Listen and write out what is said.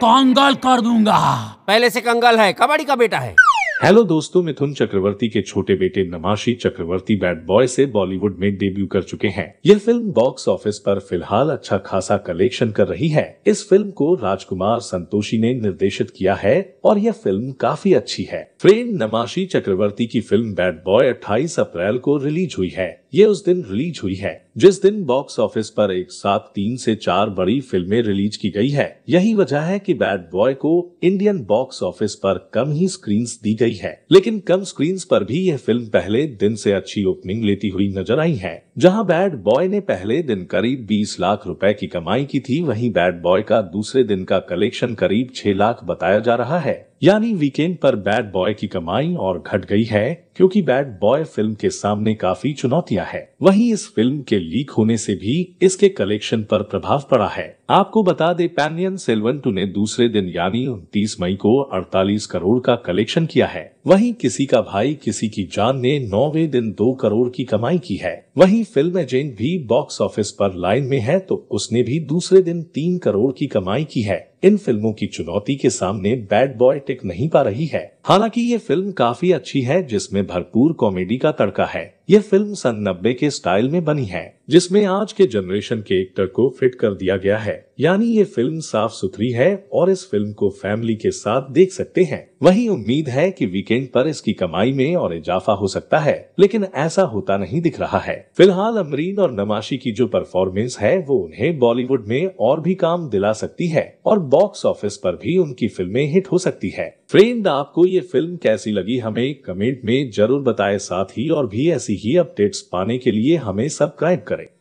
कंगाल कर दूंगा पहले से कंगाल है कबाड़ी का बेटा है हेलो दोस्तों मिथुन चक्रवर्ती के छोटे बेटे नमाशी चक्रवर्ती बैड बॉय से बॉलीवुड में डेब्यू कर चुके हैं यह फिल्म बॉक्स ऑफिस पर फिलहाल अच्छा खासा कलेक्शन कर रही है इस फिल्म को राजकुमार संतोषी ने निर्देशित किया है और यह फिल्म काफी अच्छी है फ्रेंड नमाशी चक्रवर्ती की फिल्म बैड बॉय 28 अप्रैल को रिलीज हुई है ये उस दिन रिलीज हुई है जिस दिन बॉक्स ऑफिस पर एक साथ तीन से चार बड़ी फिल्में रिलीज की गई है यही वजह है कि बैड बॉय को इंडियन बॉक्स ऑफिस पर कम ही स्क्रीन दी गई है लेकिन कम स्क्रीन पर भी यह फिल्म पहले दिन से अच्छी ओपनिंग लेती हुई नजर आई है जहां बैड बॉय ने पहले दिन करीब 20 लाख रुपए की कमाई की थी वहीं बैड बॉय का दूसरे दिन का कलेक्शन करीब 6 लाख बताया जा रहा है यानी वीकेंड पर बैड बॉय की कमाई और घट गई है क्योंकि बैड बॉय फिल्म के सामने काफी चुनौतियां हैं। वहीं इस फिल्म के लीक होने से भी इसके कलेक्शन पर प्रभाव पड़ा है आपको बता दे पैनियन सेल्वन टू ने दूसरे दिन यानी उनतीस मई को 48 करोड़ का कलेक्शन किया है वहीं किसी का भाई किसी की जान ने नौवे दिन दो करोड़ की कमाई की है वहीं फिल्म एजेंट भी बॉक्स ऑफिस पर लाइन में है तो उसने भी दूसरे दिन तीन करोड़ की कमाई की है इन फिल्मों की चुनौती के सामने बैड बॉय टिक नहीं पा रही है हालांकि ये फिल्म काफी अच्छी है जिसमें भरपूर कॉमेडी का तड़का है ये फिल्म सन नब्बे के स्टाइल में बनी है जिसमें आज के जनरेशन के एक्टर को फिट कर दिया गया है यानी ये फिल्म साफ सुथरी है और इस फिल्म को फैमिली के साथ देख सकते हैं वहीं उम्मीद है कि वीकेंड पर इसकी कमाई में और इजाफा हो सकता है लेकिन ऐसा होता नहीं दिख रहा है फिलहाल अमरीन और नमाशी की जो परफॉर्मेंस है वो उन्हें बॉलीवुड में और भी काम दिला सकती है और बॉक्स ऑफिस पर भी उनकी फिल्में हिट हो सकती है फ्रेंड आपको ये ये फिल्म कैसी लगी हमें कमेंट में जरूर बताएं साथ ही और भी ऐसी ही अपडेट्स पाने के लिए हमें सब्सक्राइब करें